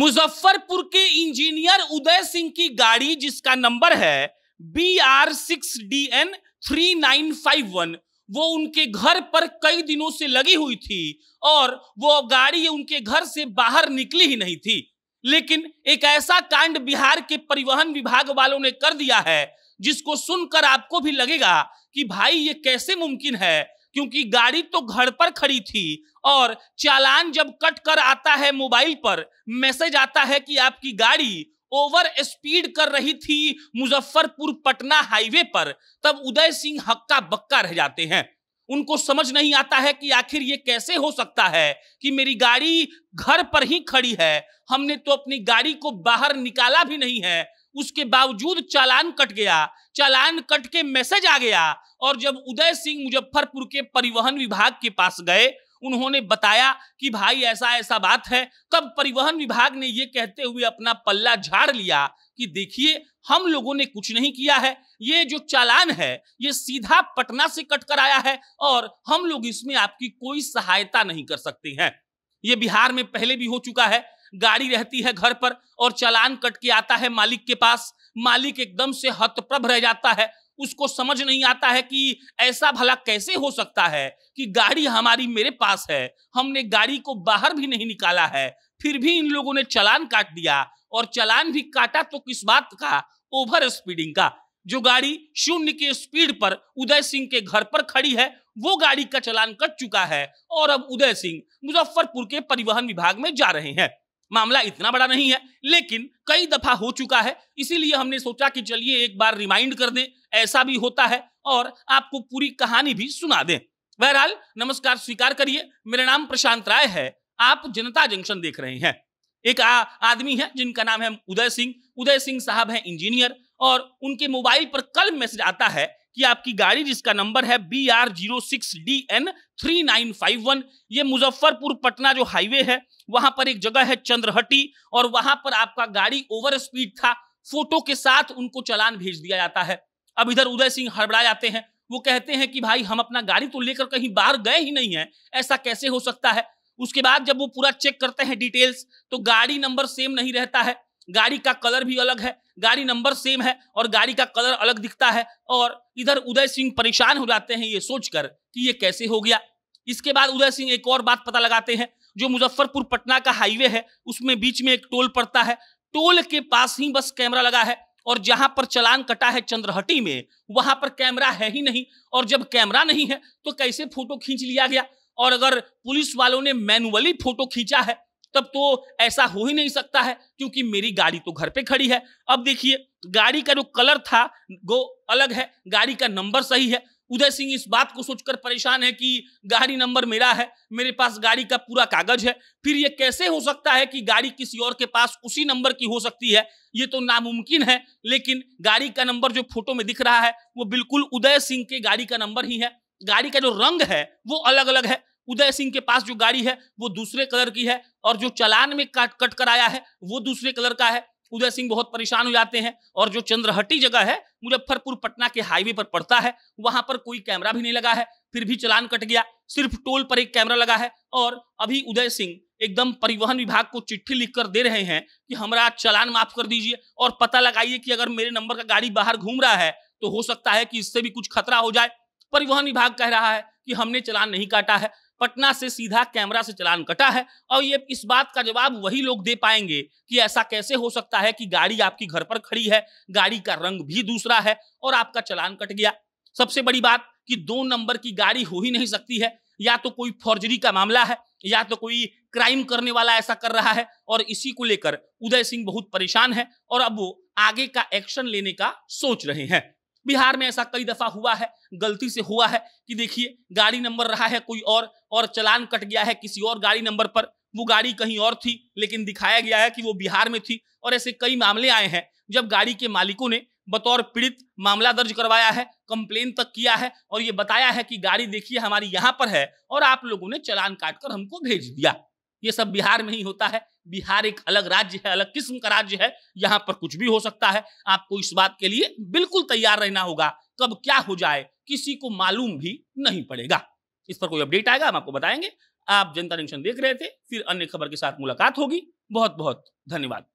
मुजफ्फरपुर के इंजीनियर उदय सिंह की गाड़ी जिसका नंबर है B R six D N three nine five one वो उनके घर पर कई दिनों से लगी हुई थी और वो गाड़ी उनके घर से बाहर निकली ही नहीं थी लेकिन एक ऐसा कांड बिहार के परिवहन विभाग वालों ने कर दिया है जिसको सुनकर आपको भी लगेगा कि भाई ये कैसे मुमकिन है क्योंकि गाड़ी तो घर पर खड़ी थी और चालान जब कट कर आता है मोबाइल पर मैसेज आता है कि आपकी गाड़ी ओवर स्पीड कर रही थी मुजफ्फरपुर पटना हाईवे पर तब उदय सिंह हक्का बक्का रह जाते हैं उनको समझ नहीं आता है कि आखिर ये कैसे हो सकता है कि मेरी गाड़ी घर पर ही खड़ी है हमने तो अपनी गाड़ी को बाहर निकाला भी नहीं है उसके बावजूद चालान कट गया चालान कट के मैसेज आ गया और जब उदय सिंह मुजफ्फरपुर के परिवहन विभाग के पास गए उन्होंने बताया कि भाई ऐसा ऐसा बात है तब परिवहन विभाग ने ये कहते हुए अपना पल्ला झाड़ लिया कि देखिए हम लोगों ने कुछ नहीं किया है ये जो चालान है ये सीधा पटना से कट कर आया है और हम लोग इसमें आपकी कोई सहायता नहीं कर सकते हैं ये बिहार में पहले भी हो चुका है गाड़ी रहती है घर पर और चालान कट के आता है मालिक के पास मालिक एकदम से हतप्रभ रह जाता है उसको समझ नहीं आता है कि ऐसा भला कैसे हो सकता है कि गाड़ी हमारी मेरे पास है हमने गाड़ी को बाहर भी नहीं निकाला है फिर भी इन लोगों ने चलान काट दिया और चलान भी काटा तो किस बात का ओवर स्पीडिंग का जो गाड़ी शून्य के स्पीड पर उदय सिंह के घर पर खड़ी है वो गाड़ी का चलान कट चुका है और अब उदय सिंह मुजफ्फरपुर के परिवहन विभाग में जा रहे हैं मामला इतना बड़ा नहीं है लेकिन कई दफा हो चुका है इसीलिए हमने सोचा कि चलिए एक बार रिमाइंड कर दें ऐसा भी होता है और आपको पूरी कहानी भी सुना दें बहरहाल नमस्कार स्वीकार करिए मेरा नाम प्रशांत राय है आप जनता जंक्शन देख रहे हैं एक आदमी है जिनका नाम है उदय सिंह उदय सिंह साहब है इंजीनियर और उनके मोबाइल पर कल मैसेज आता है कि आपकी गाड़ी जिसका नंबर है B R zero six D N three nine five one ये मुजफ्फरपुर पटना जो हाईवे है वहां पर एक जगह है चंद्रहटी और वहां पर आपका गाड़ी ओवर स्पीड था फोटो के साथ उनको चलान भेज दिया जाता है अब इधर उदय सिंह हड़बड़ा जाते हैं वो कहते हैं कि भाई हम अपना गाड़ी तो लेकर कहीं बाहर गए ही नहीं है ऐसा कैसे हो सकता है उसके बाद जब वो पूरा चेक करते हैं डिटेल्स तो गाड़ी नंबर सेम नहीं रहता है गाड़ी का कलर भी अलग है गाड़ी नंबर सेम है और गाड़ी का कलर अलग दिखता है और इधर उदय सिंह परेशान हो जाते हैं ये सोचकर कि ये कैसे हो गया इसके बाद उदय सिंह एक और बात पता लगाते हैं जो मुजफ्फरपुर पटना का हाईवे है उसमें बीच में एक टोल पड़ता है टोल के पास ही बस कैमरा लगा है और जहां पर चलान कटा है चंद्रहटी में वहां पर कैमरा है ही नहीं और जब कैमरा नहीं है तो कैसे फोटो खींच लिया गया और अगर पुलिस वालों ने मैनुअली फोटो खींचा है तब तो ऐसा हो ही नहीं सकता है क्योंकि मेरी गाड़ी तो घर पे खड़ी है अब देखिए गाड़ी का जो कलर था वो अलग है गाड़ी का नंबर सही है उदय सिंह इस बात को सोचकर परेशान है कि गाड़ी नंबर मेरा है मेरे पास गाड़ी का पूरा कागज है फिर ये कैसे हो सकता है कि गाड़ी किसी और के पास उसी नंबर की हो सकती है ये तो नामुमकिन है लेकिन गाड़ी का नंबर जो फोटो में दिख रहा है वो बिल्कुल उदय सिंह के गाड़ी का नंबर ही है गाड़ी का जो रंग है वो अलग अलग है उदय सिंह के पास जो गाड़ी है वो दूसरे कलर की है और जो चलान में काट कट आया है वो दूसरे कलर का है उदय सिंह बहुत परेशान हो जाते हैं और जो चंद्रहटी जगह है मुजफ्फरपुर पटना के हाईवे पर पड़ता है वहां पर कोई कैमरा भी नहीं लगा है फिर भी चलान कट गया सिर्फ टोल पर एक कैमरा लगा है और अभी उदय सिंह एकदम परिवहन विभाग को चिट्ठी लिखकर दे रहे हैं कि हमारा चलान माफ कर दीजिए और पता लगाइए कि अगर मेरे नंबर का गाड़ी बाहर घूम रहा है तो हो सकता है कि इससे भी कुछ खतरा हो जाए परिवहन विभाग कह रहा है कि हमने चलान नहीं काटा है पटना से सीधा कैमरा से चलान कटा है और ये इस बात का जवाब वही लोग दे पाएंगे कि ऐसा कैसे हो सकता है कि गाड़ी आपकी घर पर खड़ी है गाड़ी का रंग भी दूसरा है और आपका चलान कट गया सबसे बड़ी बात कि दो नंबर की गाड़ी हो ही नहीं सकती है या तो कोई फॉर्जरी का मामला है या तो कोई क्राइम करने वाला ऐसा कर रहा है और इसी को लेकर उदय सिंह बहुत परेशान है और अब वो आगे का एक्शन लेने का सोच रहे हैं बिहार में ऐसा कई दफा हुआ है गलती से हुआ है कि देखिए गाड़ी नंबर रहा है कोई और और चलान कट गया है किसी और गाड़ी नंबर पर वो गाड़ी कहीं और थी लेकिन दिखाया गया है कि वो बिहार में थी और ऐसे कई मामले आए हैं जब गाड़ी के मालिकों ने बतौर पीड़ित मामला दर्ज करवाया है कंप्लेन तक किया है और ये बताया है कि गाड़ी देखिए हमारी यहाँ पर है और आप लोगों ने चलान काट कर हमको भेज दिया ये सब बिहार में ही होता है बिहार एक अलग राज्य है अलग किस्म का राज्य है यहाँ पर कुछ भी हो सकता है आपको इस बात के लिए बिल्कुल तैयार रहना होगा कब तो क्या हो जाए किसी को मालूम भी नहीं पड़ेगा इस पर कोई अपडेट आएगा हम आपको बताएंगे आप जनता जंक्शन देख रहे थे फिर अन्य खबर के साथ मुलाकात होगी बहुत बहुत धन्यवाद